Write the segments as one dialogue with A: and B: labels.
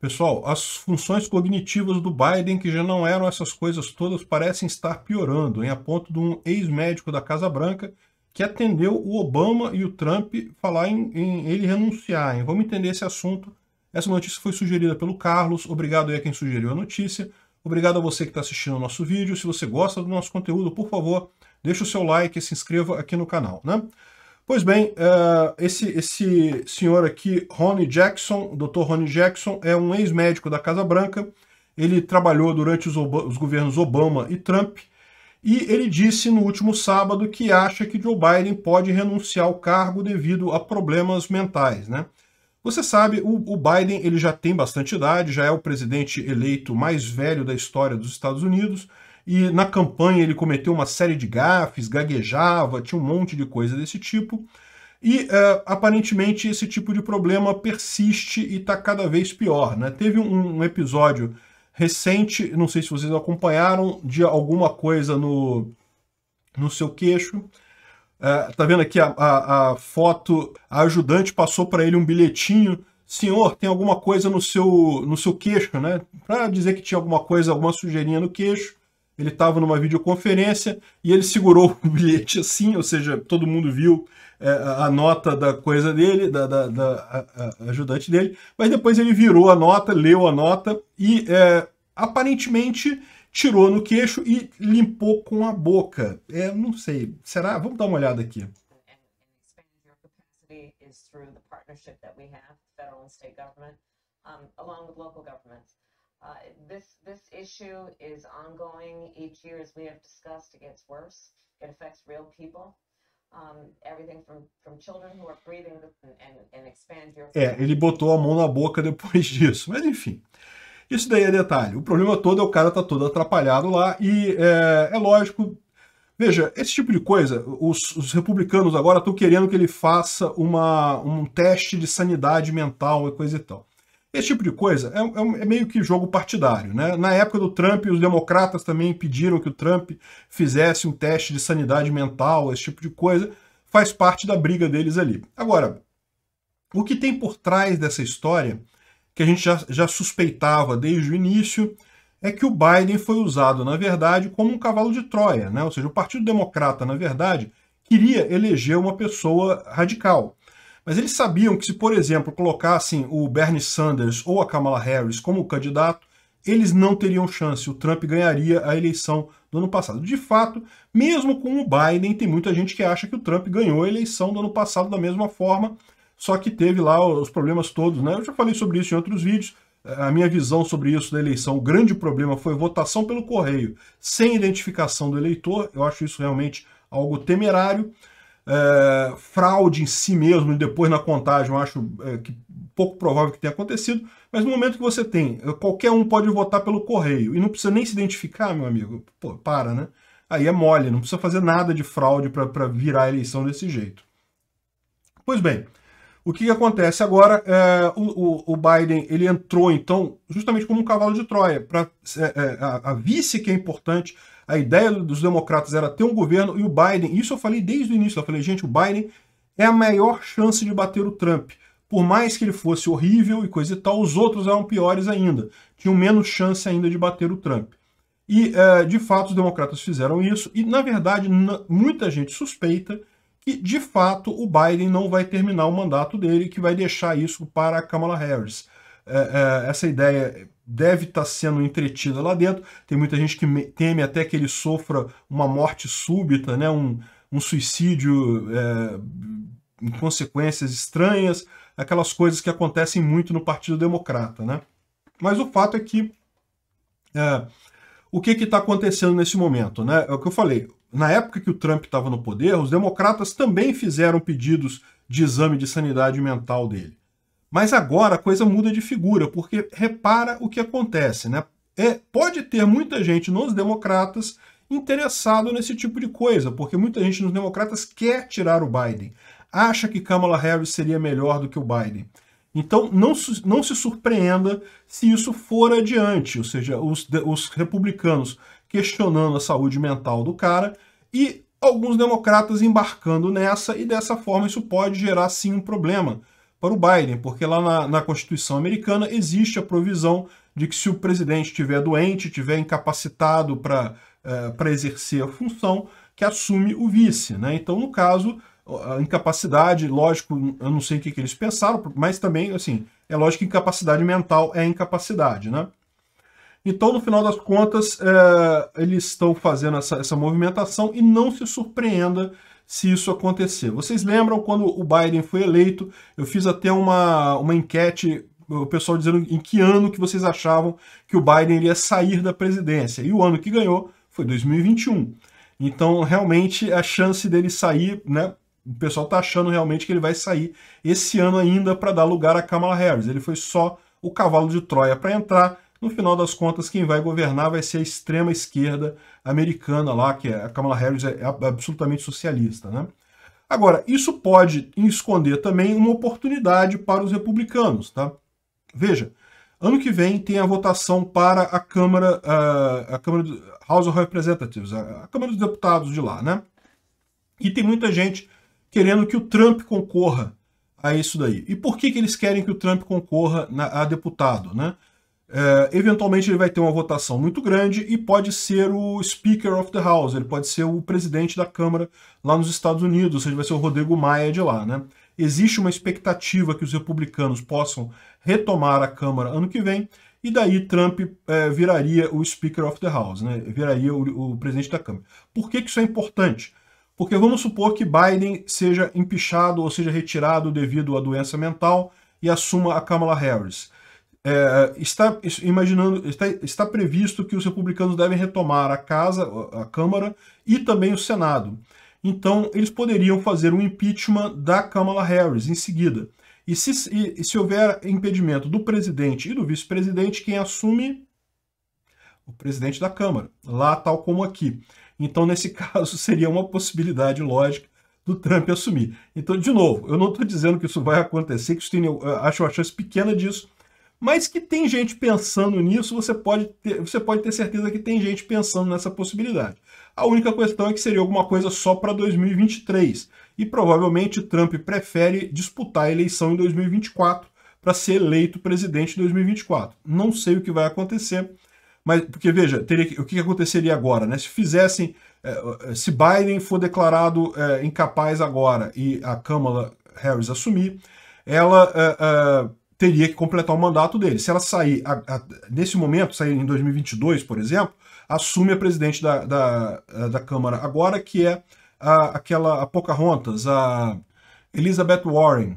A: Pessoal, as funções cognitivas do Biden, que já não eram essas coisas todas, parecem estar piorando, em a ponto de um ex-médico da Casa Branca que atendeu o Obama e o Trump falar em, em ele renunciar. Hein? Vamos entender esse assunto. Essa notícia foi sugerida pelo Carlos. Obrigado aí a quem sugeriu a notícia. Obrigado a você que está assistindo o nosso vídeo. Se você gosta do nosso conteúdo, por favor, deixe o seu like e se inscreva aqui no canal. Né? Pois bem, uh, esse, esse senhor aqui, Ronnie Jackson, Dr. Ronnie Jackson, é um ex-médico da Casa Branca. Ele trabalhou durante os, Ob os governos Obama e Trump. E ele disse no último sábado que acha que Joe Biden pode renunciar ao cargo devido a problemas mentais, né? Você sabe, o, Biden ele já tem bastante idade, já é o presidente eleito mais velho da história dos Estados Unidos e na campanha ele cometeu uma série de gafes, gaguejava, tinha um monte de coisa desse tipo. E é, aparentemente esse tipo de problema persiste e está cada vez pior. Né? Teve um, um, episódio recente, não sei se vocês acompanharam, de alguma coisa no, no seu queixo. Está é, tá vendo aqui a, a, a foto? A ajudante passou para ele um bilhetinho. Senhor, tem alguma coisa no seu, no seu queixo, né? Para dizer que tinha alguma coisa, alguma sujeirinha no queixo ele estava numa videoconferência e ele segurou o bilhete assim, ou seja, todo mundo viu é, a nota da coisa dele, da, da, da a, a ajudante dele, mas depois ele virou a nota, leu a nota e é, aparentemente tirou no queixo e limpou com a boca. É, não sei, será? Vamos dar uma olhada aqui. Um, along with local governments. Uh, this this issue is ongoing. Each year, as we have discussed, it gets worse. It affects real people. Um, everything from, from children who are breathing and, and expand your... É, ele botou a mão na boca depois disso. Mas enfim. Isso daí é detalhe. O problema todo é o cara tá todo atrapalhado lá e é, é lógico. Veja, esse tipo de coisa, os, os republicanos agora estão querendo que ele faça uma, um teste de sanidade mental e coisa e tal. Esse tipo de coisa é, é, é, meio que jogo partidário. Né? Na época do Trump, os democratas também pediram que o Trump fizesse um teste de sanidade mental, esse tipo de coisa. Faz parte da briga deles ali. Agora, o que tem por trás dessa história, que a gente já, já suspeitava desde o início, é que o Biden foi usado, na verdade, como um cavalo de Troia. Né? Ou seja, o Partido Democrata, na verdade, queria eleger uma pessoa radical. Mas eles sabiam que se, por exemplo, colocassem o Bernie Sanders ou a Kamala Harris como candidato, eles não teriam chance, o Trump ganharia a eleição do ano passado. De fato, mesmo com o Biden, tem muita gente que acha que o Trump ganhou a eleição do ano passado da mesma forma, só que teve lá os problemas todos, né? Eu já falei sobre isso em outros vídeos. A minha visão sobre isso da eleição, o grande problema foi votação pelo correio, sem identificação do eleitor. Eu acho isso realmente algo temerário é, fraude em si mesmo, depois na contagem, eu acho é, que pouco provável que tenha acontecido, mas no momento que você tem, é, qualquer um pode votar pelo correio e não precisa nem se identificar, meu amigo, pô, para, né? Aí é mole, não precisa fazer nada de fraude para virar a eleição desse jeito. Pois bem, o que, que acontece agora? É, o, o, Biden ele entrou então justamente como um cavalo de Troia para é, é, a, a, vice que é importante. A ideia dos democratas era ter um governo e o Biden. Isso eu falei desde o início. Eu falei, gente, o Biden é a maior chance de bater o Trump. Por mais que ele fosse horrível e coisa e tal, os outros eram piores ainda. Tinham menos chance ainda de bater o Trump. E, é, de fato, os democratas fizeram isso. E, na verdade, muita gente suspeita que, de fato, o Biden não vai terminar o mandato dele, e que vai deixar isso para a Kamala Harris. É, é, essa ideia deve estar tá sendo entretida lá dentro. Tem muita gente que teme até que ele sofra uma morte súbita, né? um, um suicídio é, em consequências estranhas, aquelas coisas que acontecem muito no Partido Democrata. Né? Mas o fato é que é, o que está acontecendo nesse momento? Né? É o que eu falei na época que o Trump estava no poder, os democratas também fizeram pedidos de exame de sanidade mental dele. Mas agora a coisa muda de figura, porque repara o que acontece, né? É, pode ter muita gente nos democratas interessado nesse tipo de coisa, porque muita gente nos democratas quer tirar o Biden, acha que Kamala Harris seria melhor do que o Biden. Então não, não se surpreenda se isso for adiante, ou seja, os, os republicanos questionando a saúde mental do cara e alguns democratas embarcando nessa, e dessa forma isso pode gerar sim um problema para o Biden, porque lá na, na Constituição americana existe a provisão de que se o presidente estiver doente, estiver incapacitado para é, exercer a função, que assume o vice. Né? Então, no caso, a incapacidade, lógico, eu não sei o que, que eles pensaram, mas também, assim, é lógico que incapacidade mental é incapacidade, né? Então, no final das contas, é, eles estão fazendo essa, essa movimentação e não se surpreenda se isso acontecer. Vocês lembram quando o Biden foi eleito? Eu fiz até uma, uma enquete, o pessoal dizendo em que ano que vocês achavam que o Biden iria sair da presidência. E o ano que ganhou foi 2021. Então, realmente, a chance dele sair, né? O pessoal está achando realmente que ele vai sair esse ano ainda para dar lugar a Kamala Harris. Ele foi só o cavalo de Troia para entrar no final das contas, quem vai governar vai ser a extrema esquerda americana lá, que é a Kamala Harris é absolutamente socialista, né? Agora, isso pode esconder também uma oportunidade para os republicanos, tá? Veja, ano que vem tem a votação para a Câmara, a, Câmara do House of Representatives, a, Câmara dos Deputados de lá, né? E tem muita gente querendo que o Trump concorra a isso daí. E por que, que eles querem que o Trump concorra a deputado, né? É, eventualmente ele vai ter uma votação muito grande e pode ser o Speaker of the House, ele pode ser o presidente da Câmara lá nos Estados Unidos, ou seja, vai ser o Rodrigo Maia de lá, né? Existe uma expectativa que os republicanos possam retomar a Câmara ano que vem, e daí Trump é, viraria o Speaker of the House, né? viraria o, o presidente da Câmara. Por que, que isso é importante? Porque vamos supor que Biden seja empichado ou seja retirado devido à doença mental e assuma a Kamala Harris é, está imaginando está, está previsto que os republicanos devem retomar a casa, a Câmara e também o Senado. Então, eles poderiam fazer um impeachment da Kamala Harris em seguida. E se, e, se houver impedimento do presidente e do vice-presidente, quem assume? O presidente da Câmara, lá tal como aqui. Então, nesse caso, seria uma possibilidade lógica do Trump assumir. Então, de novo, eu não estou dizendo que isso vai acontecer, que isso tem, acho uma chance pequena disso, mas que tem gente pensando nisso, você pode, ter, você pode ter certeza que tem gente pensando nessa possibilidade. A única questão é que seria alguma coisa só para 2023. E provavelmente Trump prefere disputar a eleição em 2024 para ser eleito presidente em 2024. Não sei o que vai acontecer, mas porque veja, teria que, o que aconteceria agora, né? Se fizessem, é, se Biden for declarado é, incapaz agora e a Kamala Harris assumir, ela é, teria que completar o mandato dele. Se ela sair a, a, nesse momento, sair em 2022, por exemplo, assume a presidente da, da, da Câmara agora, que é a, aquela a Pocahontas, a Elizabeth Warren,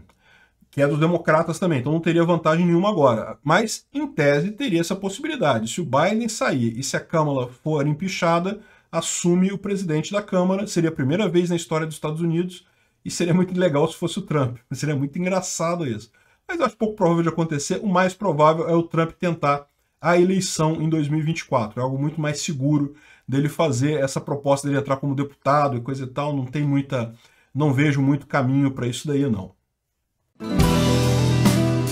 A: que é dos democratas também, então não teria vantagem nenhuma agora. Mas, em tese, teria essa possibilidade. Se o Biden sair e se a Câmara for empichada, assume o presidente da Câmara, seria a primeira vez na história dos Estados Unidos, e seria muito legal se fosse o Trump. Seria muito engraçado isso mas acho pouco provável de acontecer. O mais provável é o Trump tentar a eleição em 2024. É algo muito mais seguro dele fazer essa proposta dele entrar como deputado e coisa e tal. Não tem muita. Não vejo muito caminho para isso daí, não.